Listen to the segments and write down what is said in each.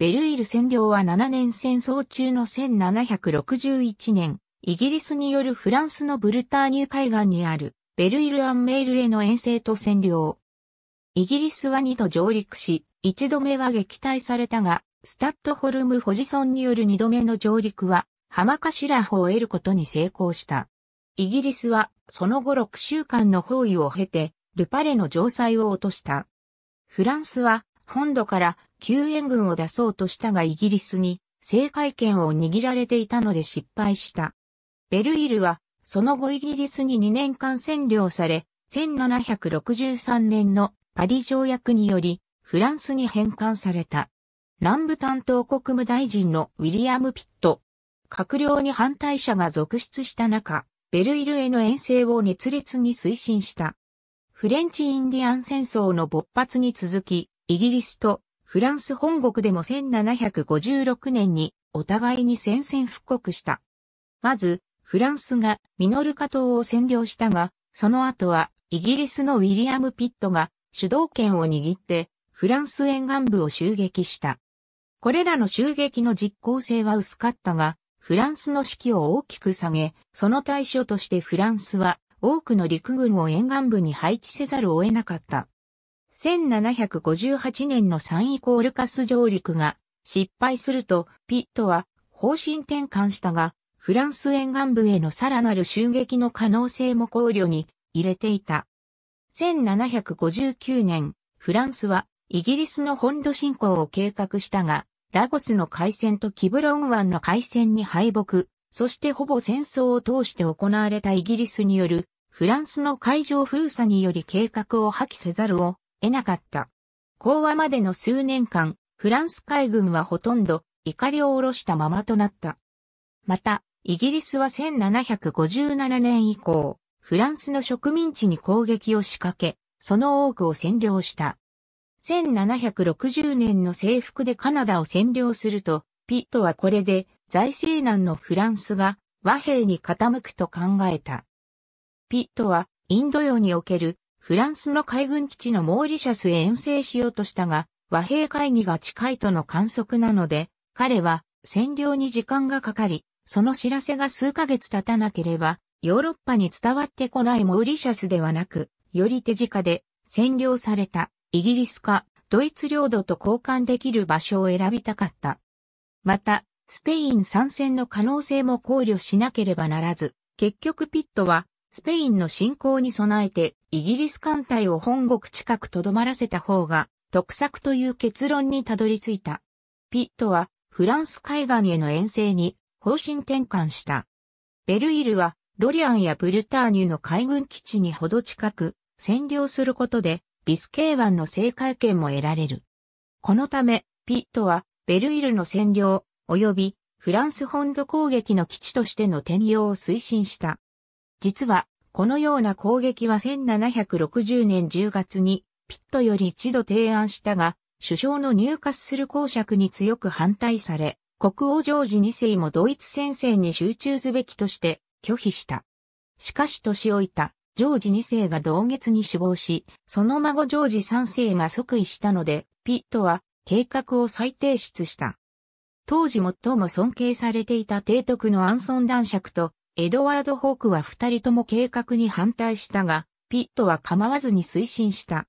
ベルイル占領は7年戦争中の1761年、イギリスによるフランスのブルターニュ海岸にあるベルイルアンメールへの遠征と占領。イギリスは2度上陸し、1度目は撃退されたが、スタッドホルム・ホジソンによる2度目の上陸は、浜頭砲を得ることに成功した。イギリスは、その後6週間の包囲を経て、ルパレの城塞を落とした。フランスは、本土から救援軍を出そうとしたがイギリスに政界権を握られていたので失敗した。ベルイルはその後イギリスに2年間占領され、1763年のパリ条約によりフランスに返還された。南部担当国務大臣のウィリアム・ピット。閣僚に反対者が続出した中、ベルイルへの遠征を熱烈に推進した。フレンチ・インディアン戦争の勃発に続き、イギリスとフランス本国でも1756年にお互いに宣戦布告した。まず、フランスがミノルカ島を占領したが、その後はイギリスのウィリアム・ピットが主導権を握ってフランス沿岸部を襲撃した。これらの襲撃の実効性は薄かったが、フランスの士気を大きく下げ、その対処としてフランスは多くの陸軍を沿岸部に配置せざるを得なかった。1758年の3イコールカス上陸が失敗すると、ピットは方針転換したが、フランス沿岸部へのさらなる襲撃の可能性も考慮に入れていた。1759年、フランスはイギリスの本土侵攻を計画したが、ラゴスの海戦とキブロン湾の海戦に敗北、そしてほぼ戦争を通して行われたイギリスによるフランスの海上封鎖により計画を破棄せざるを得なかった。講和までの数年間、フランス海軍はほとんど怒りを下ろしたままとなった。また、イギリスは1757年以降、フランスの植民地に攻撃を仕掛け、その多くを占領した。1760年の征服でカナダを占領すると、ピットはこれで財政難のフランスが和平に傾くと考えた。ピットはインド洋におけるフランスの海軍基地のモーリシャスへ遠征しようとしたが、和平会議が近いとの観測なので、彼は占領に時間がかかり、その知らせが数ヶ月経たなければ、ヨーロッパに伝わってこないモーリシャスではなく、より手近で占領されたイギリスかドイツ領土と交換できる場所を選びたかった。また、スペイン参戦の可能性も考慮しなければならず、結局ピットはスペインの侵攻に備えてイギリス艦隊を本国近く留まらせた方が得策という結論にたどり着いた。ピットはフランス海岸への遠征に方針転換した。ベルイルはロリアンやブルターニュの海軍基地にほど近く占領することでビスケー湾の制海権も得られる。このためピットはベルイルの占領及びフランス本土攻撃の基地としての転用を推進した。実はこのような攻撃は1760年10月にピットより一度提案したが、首相の入閣する公爵に強く反対され、国王ジョージ2世もドイツ戦線に集中すべきとして拒否した。しかし年老いたジョージ2世が同月に死亡し、その孫ジョージ3世が即位したので、ピットは計画を再提出した。当時最も尊敬されていた提督のアンソン男爵とエドワード・ホークは二人とも計画に反対したが、ピットは構わずに推進した。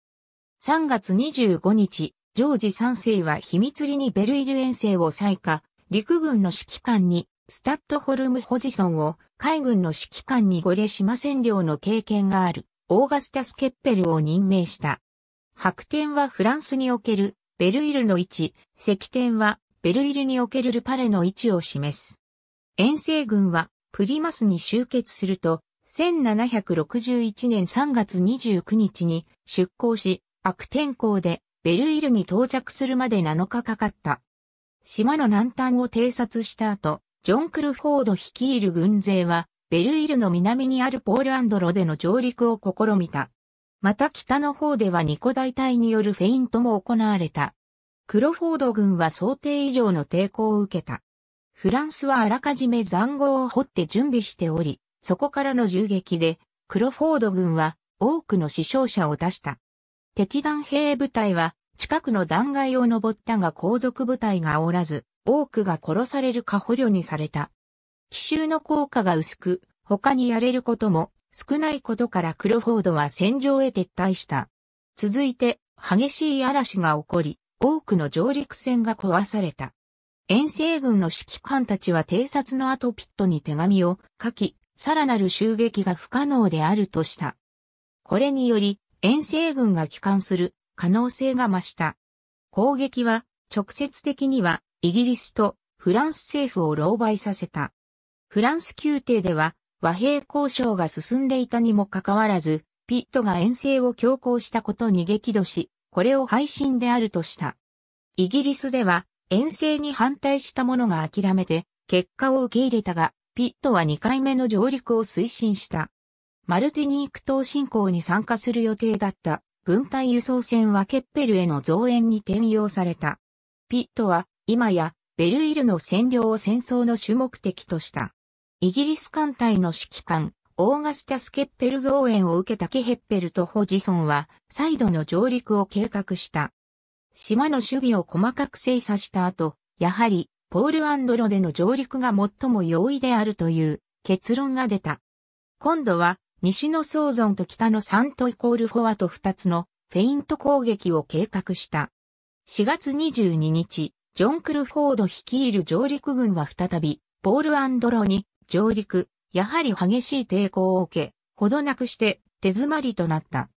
3月25日、ジョージ3世は秘密裏にベルイル遠征を再下、陸軍の指揮官にスタッドホルム・ホジソンを海軍の指揮官にゴレ島占領の経験があるオーガスタス・ケッペルを任命した。白天はフランスにおけるベルイルの位置、赤天はベルイルにおけるルパレの位置を示す。遠征軍はプリマスに集結すると、1761年3月29日に出港し、悪天候でベルイルに到着するまで7日かかった。島の南端を偵察した後、ジョン・クルフォード率いる軍勢は、ベルイルの南にあるポールアンドロでの上陸を試みた。また北の方ではニコ大隊によるフェイントも行われた。クロフォード軍は想定以上の抵抗を受けた。フランスはあらかじめ塹壕を掘って準備しており、そこからの銃撃で、クロフォード軍は多くの死傷者を出した。敵弾兵部隊は近くの断崖を登ったが後続部隊がおらず、多くが殺されるか捕虜にされた。奇襲の効果が薄く、他にやれることも少ないことからクロフォードは戦場へ撤退した。続いて、激しい嵐が起こり、多くの上陸船が壊された。遠征軍の指揮官たちは偵察の後ピットに手紙を書き、さらなる襲撃が不可能であるとした。これにより、遠征軍が帰還する可能性が増した。攻撃は直接的にはイギリスとフランス政府を狼狽させた。フランス宮廷では和平交渉が進んでいたにもかかわらず、ピットが遠征を強行したことに激怒し、これを配信であるとした。イギリスでは遠征に反対した者が諦めて、結果を受け入れたが、ピットは2回目の上陸を推進した。マルティニーク島侵攻に参加する予定だった軍隊輸送船はケッペルへの増援に転用された。ピットは今やベルイルの占領を戦争の主目的とした。イギリス艦隊の指揮官、オーガスタス・ケッペル増援を受けたケヘッペルとホジソンは再度の上陸を計画した。島の守備を細かく精査した後、やはり、ポールアンドロでの上陸が最も容易であるという結論が出た。今度は、西のゾ存と北のサントイコールフォアと2つのフェイント攻撃を計画した。4月22日、ジョン・クルフォード率いる上陸軍は再び、ポールアンドロに上陸、やはり激しい抵抗を受け、ほどなくして手詰まりとなった。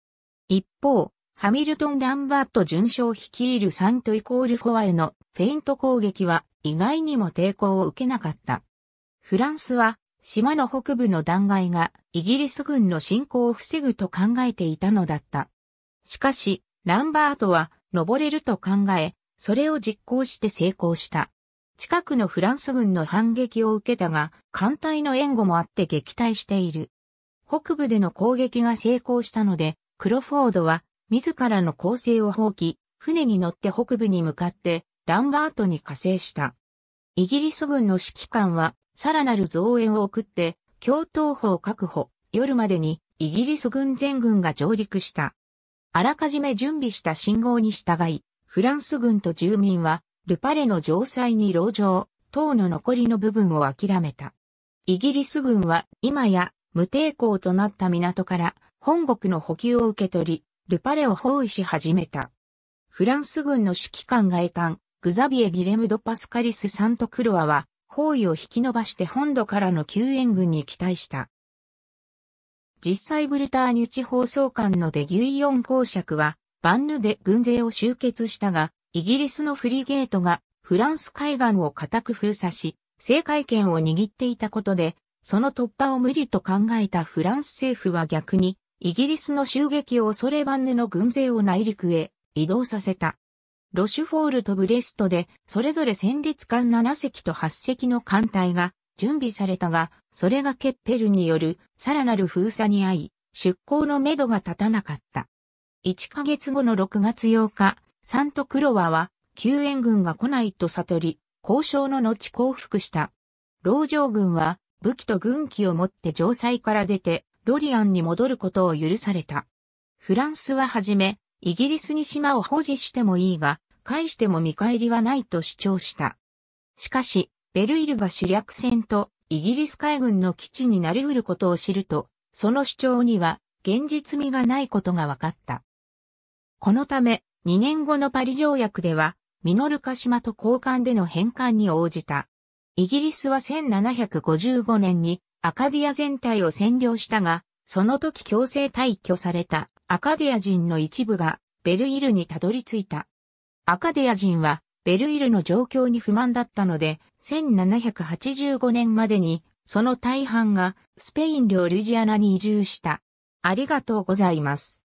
一方、ハミルトン・ランバート順将率いるサントイコールフォアへのフェイント攻撃は意外にも抵抗を受けなかった。フランスは島の北部の断崖がイギリス軍の侵攻を防ぐと考えていたのだった。しかし、ランバートは登れると考え、それを実行して成功した。近くのフランス軍の反撃を受けたが、艦隊の援護もあって撃退している。北部での攻撃が成功したので、クロフォードは自らの構成を放棄、船に乗って北部に向かって、ランバートに加勢した。イギリス軍の指揮官は、さらなる増援を送って、共闘法確保、夜までに、イギリス軍全軍が上陸した。あらかじめ準備した信号に従い、フランス軍と住民は、ルパレの城塞に籠城、塔の残りの部分を諦めた。イギリス軍は、今や、無抵抗となった港から、本国の補給を受け取り、ルパレを包囲し始めた。フランス軍の指揮官が得グザビエ・ギレムド・パスカリス・サント・クロアは、包囲を引き伸ばして本土からの救援軍に期待した。実際ブルターニュ地方総監のデギュイヨン公爵は、バンヌで軍勢を集結したが、イギリスのフリゲートがフランス海岸を固く封鎖し、政海権を握っていたことで、その突破を無理と考えたフランス政府は逆に、イギリスの襲撃を恐れ万ンヌの軍勢を内陸へ移動させた。ロシュフォールとブレストで、それぞれ戦列艦7隻と8隻の艦隊が準備されたが、それがケッペルによるさらなる封鎖に遭い、出港のめどが立たなかった。1ヶ月後の6月8日、サントクロワは救援軍が来ないと悟り、交渉の後降伏した。老城軍は武器と軍機を持って城塞から出て、ロリアンに戻ることを許された。フランスははじめ、イギリスに島を保持してもいいが、返しても見返りはないと主張した。しかし、ベルイルが主略船とイギリス海軍の基地になり得ることを知ると、その主張には現実味がないことが分かった。このため、2年後のパリ条約では、ミノルカ島と交換での返還に応じた。イギリスは1755年にアカディア全体を占領したが、その時強制退去されたアカディア人の一部がベルイルにたどり着いた。アカディア人はベルイルの状況に不満だったので、1785年までにその大半がスペイン領ルジアナに移住した。ありがとうございます。